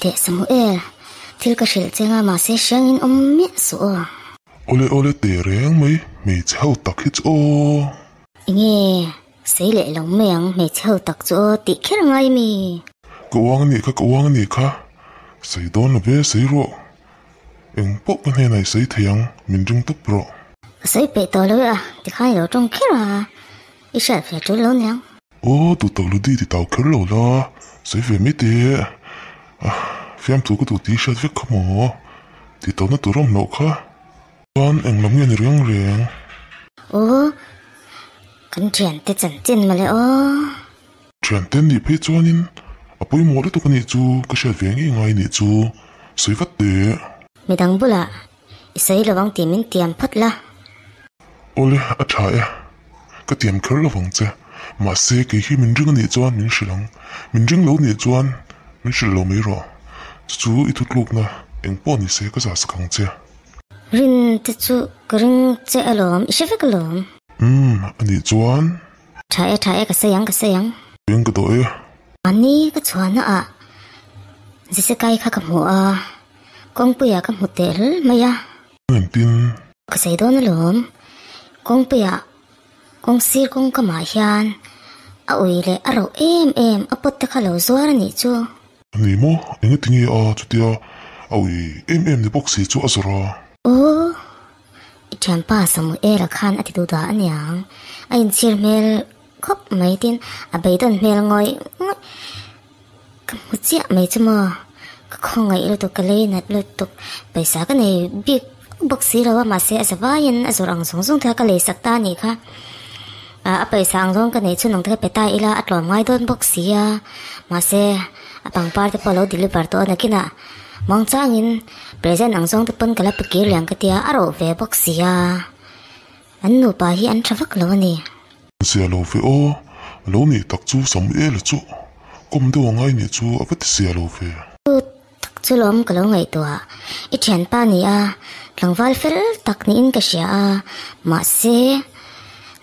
te Samuel tilka shel chenga ma se shangin om mi so ole ole te reng mai mi chau tak hit o nge se le long meng mi chau tak cho ti khel ngai mi ko wang ni ka ko wang ni kha sei don be sei ro eng pok ne nai sei theyang min jung tak pro sei pe to lo a ti khai lo trong khel a i sha fe tu lo nyang o tu to lu di ti tau khel lo la sei ve mi te Phía à, em chú cái tủ t-shirt với khá mò. Thì tao nó tủ rộng nộ khá. Con ảnh lắm nghiên riêng riêng. Ồ, cần chuyển tới chẳng chân mà lẽ ô. Chuyển tên đi phê cho nên. À bối mô đấy tụ cái này chú, cái xe viếng ý ngay này chú. Xoay vắt tế. Mày đắng bố lạ. Xoay là vong tìm mình tìm phát lạ. Ô lê, à trả à. E. Cái tìm khớ là vong chè. Mà xe cái khi mình rưng này cho mình sử lắng. Mình rưng lâu này cho m i s h i l Lomiro. Chu i thut l u na e n po ni se ka za sakang che. Rin te c u kring che alom i shefek alom. m m ani c u a n Thae thae ka sayang ka sayang. Yung ka doi. Ani ka c u a n na a. Zise kai k a ka mu a. Kong puya ka mu tel maya. Ngam tin. Ka sai don alom. Kong puya. Kong s i kong ka ma hian. A uile aro em em apot te k a lo zuar ni chu. Nì mô, nì ngay tình à, chú tìa, à wì, em em nì bốc xì chú à sara. Ồ, chẳng bà sà mù e là khăn à tì đu đà anh yàng, anh chìa mèl khóc mấy tin, à bấy đồn mèl ngồi, cầm hút chìa mấy chú mà, không ngay lưu tục cái lê nạt lưu tục, bấy xa cái này biết bốc xì là mà sẽ à vãi yên, à dù răng xuống xuống theo cái lê sạc ta nì À, bây giờ anh dùng cái này chú nông thế bây tay ila ăn à, lòm ngoài đơn bốc xì à, mà sẽ pangpar te polo dilu parto nakina mangchangin present angsong te pon kala pikir liang katia aro ve boxia annu pa hi an thawak lo ni sia lo fe o lo ni tak chu sam e le chu kom de wangai ni chu apat sia lo fe tak chu lom kalo ngai to a i thian pa ni a langwal fel tak ni in ka sia a ma se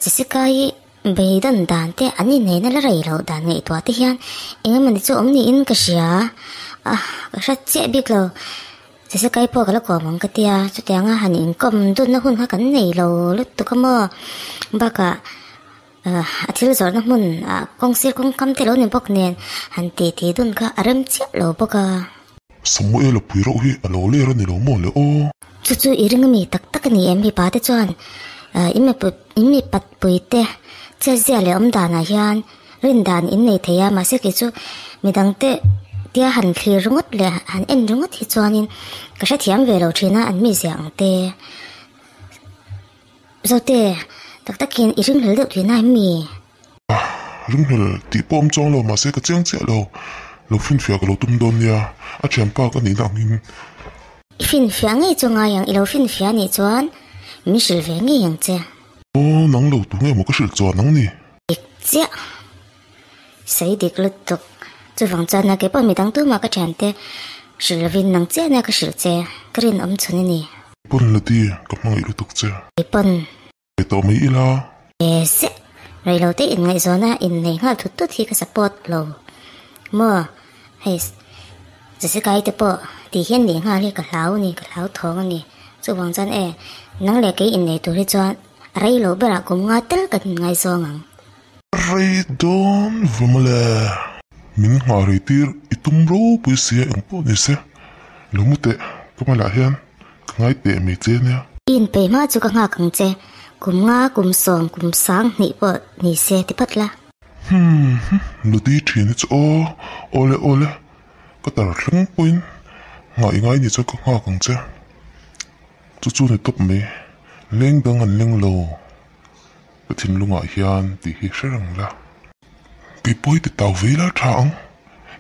jessica hi Bai dan dan te ani nai na larai lau da nga i tuwa ti hiyan inga mandi tsu omni in kashi yaa. Ah,ka shaa tsiak big lau. Jaisi kaipo ka lo ko mong ka ti yaa. Chu tya nga hani ing kom dun na hun haka nai lau,lut tu ka mo. Mba ka ati lo jor na hun a kong sir kong kam te lau in me put in me pat pui te che zia le om dana hian rin dan in nei theya ma se ki chu midang te tia han thli rungot le han en rungot hi chuanin ka sa thiam velo thina an mi ziang te zo te tak takin i ring hel deuh thina mi ring hel ti pom chong lo ma se ka chang che lo lo fin fia ka lo tum don ya a thiam pa ka ni nang in fin fia nge chunga yang i lo fin fia ni chuan mi sẽ về nghe yang chứ ô nắng lâu tụ nghe một cái sự cho nắng nè điệt chứ xây điệt lực tục tôi vắng cho nó cái bọn mình đang tu mà cái chán thế sự là vì nắng chứ nó cái sự chứ cái nên ấm chân nè bọn là đi có mang ít tục chứ cái bọn cái tao mới là yes rồi lâu tết ngày gió na in này ngáp thút thút thì cái support lâu mà hay giờ sẽ cái tiếp bộ thì hiện liền ha cái lão nè cái lão thong nè chu wang chan e nang le cái in le tur hi chuan rei lo bera kum nga tel ka ngai zongang rei don vumle min nga rei tir itum ro pu sia ang po ni se lumute kamala hian ngai te mi che ne in pe mà chu ka nga kang che cũng nga cũng song cũng sáng, ni po ni xe ti pat la hmm lu ti thin ô o ô ole có tar thlung quên, ngay ngay ni chu ka nga kang che chú chú này tốt mê lên đằng ngàn lên lô cái thìn lúc ngại hiền thì hi sẽ rằng là cái bối thì tao vi là thẳng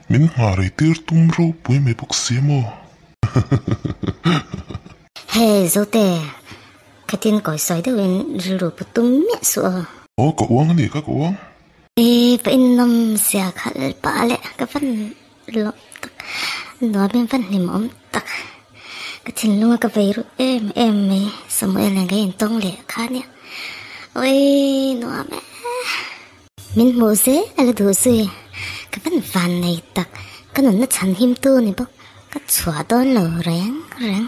mình ngả rồi tiêu tung rô bối mấy bốc xí mô hề dô tè cái tin cõi xoay đâu em rồi rồi bốc tung mẹ sữa ô cậu uống gì các cậu uống ê vậy năm xe khát bả lẹ cái phần lọ nói bên phần thì mỏm tắc cái thình lung cái vây em em mẹ sớm em lại cái anh tông lệ khá nè ôi nó mẹ mình mua dễ là cái đồ suy cái vấn vàn này đặc, cái nó nó chẳng hiếm tu này bốc cái chùa đó nó ráng ráng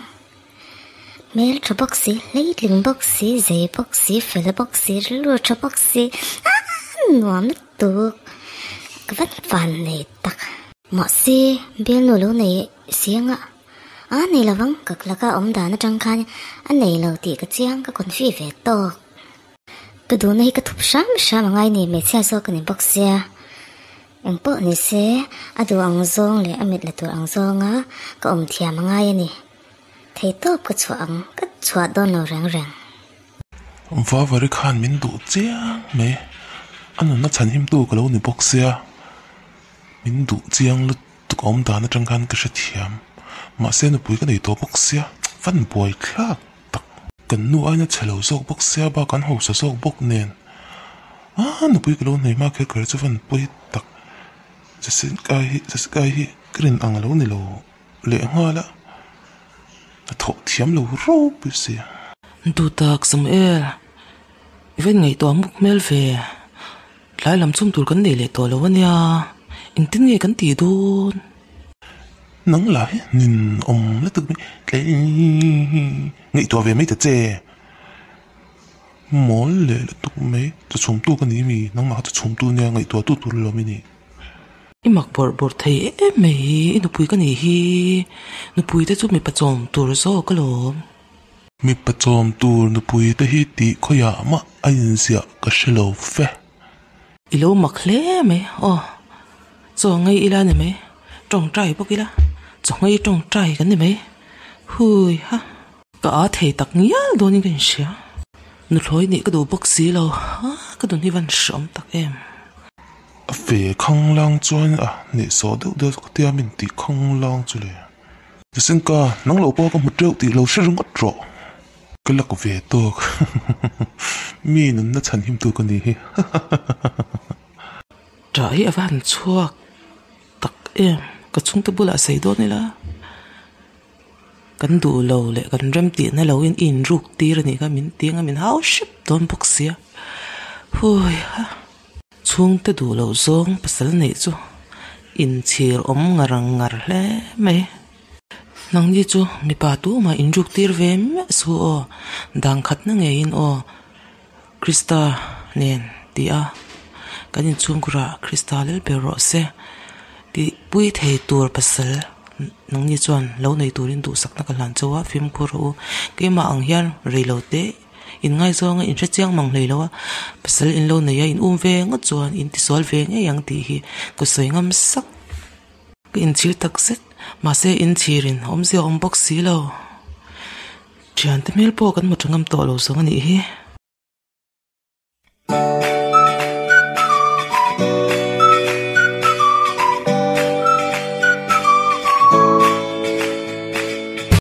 mẹ cho bốc sĩ lấy liền bốc sĩ dây bốc sĩ phải là bác sĩ lừa cho bốc sĩ à, nó mẹ được cái vấn vàn này đặc, mọi xe, biết nổi lâu này xiên ạ à à này là vắng cực là cả ông đã nó trăng khan à này là tỷ cái chiang cái con phi về to cái đồ này cái thục sắm sắm ngay này mẹ xe số cái này bóc xe ông bộ này xe à đồ ăn xong lại à mẹ là đồ ăn xong á cái ông thiam ngay này thấy to cái chỗ ông cái chỗ đó nó rạng rạng ông phá vào cái khan mình đủ chiang mẹ anh nó chăn him tu cái lỗ này bóc xe mình đủ chiang lúc ông đã nó trăng khan cái sẽ thiam nó cái này 보이가 bốc xe phân bồi khác đặc, gần nu ai nó chả lâu dọc bốc xe ba cán hậu sở dọc bốc nền à nó bùi cái lâu này mà cái cái cho phân bồi đặc, sẽ xin cái hi sẽ xin cái hi cái nền ăn lâu này lâu lệ hoa lạ nó thọ thiếm lâu rô bùi xe đủ tặc xong el vẫn ngày tòa mục mel về lại làm chung tụi cắn này lệ tòa lâu anh ya in tin nghe cắn tỷ đôn lại nhìn ông 낭라는 옴 레트그미 레이 nghị về mấy thật chè mỗi lệ là tụ mấy tụ chúng tôi cái này nóng mà cho chúng tôi nha nghị tua tu tu lo mi nè i mặc bờ bờ thấy em mày nó bùi cái này hi nó bùi tới chút mày bắt chồng tu rồi sao cái lỗ mày bắt chồng tu nó bùi tới hi tí khơi à mà anh dạ sẽ cái xe lô phê i lô mặc lẽ mày ờ rồi ngay i là này mày trồng trái bao kia là chẳng ai trong trai cái này mấy hui ha cả thầy tặc nghĩa đồ những cái gì nụ lối nị cái đồ bốc xí lâu ha cái đồ như văn sớm tặc em về không lang chuyên à nị số đâu được có tia mình thì không lang chuyên liền cái sinh ca nắng lộ bao có một triệu tỷ lâu sẽ rung ngất rõ cái lắc về tôi mi nó nó chẳng hiểm tôi con đi trời à văn chuộc tặc em ka chung ta bula sai do ni la kan du lo le kan ram ti na lo in in ruk ti ra ni ka min ti nga min how ship don box ya hu ya chung ta du lo zong pa sal nei chu in chir om nga rang ngar le me nang ji chu mi pa tu ma in ruk ti ve me su o dang khat na nge in o krista nen ti a kan in chung kura krista le se bui ki pui thei tur pasal nang ni chuan lo nei turin du sakna ka hlan chowa film khur u ke ma ang hian reilo te in ngay ngai zonga in re chiang mang lei lo pasal in lo nei in um về ngất chuẩn, in ti sol ve nge yang ti hi ko soi ngam sak in chil tak set mà se in chirin om se om box si lo chian te mel po kan mo changam to lo zonga ni hi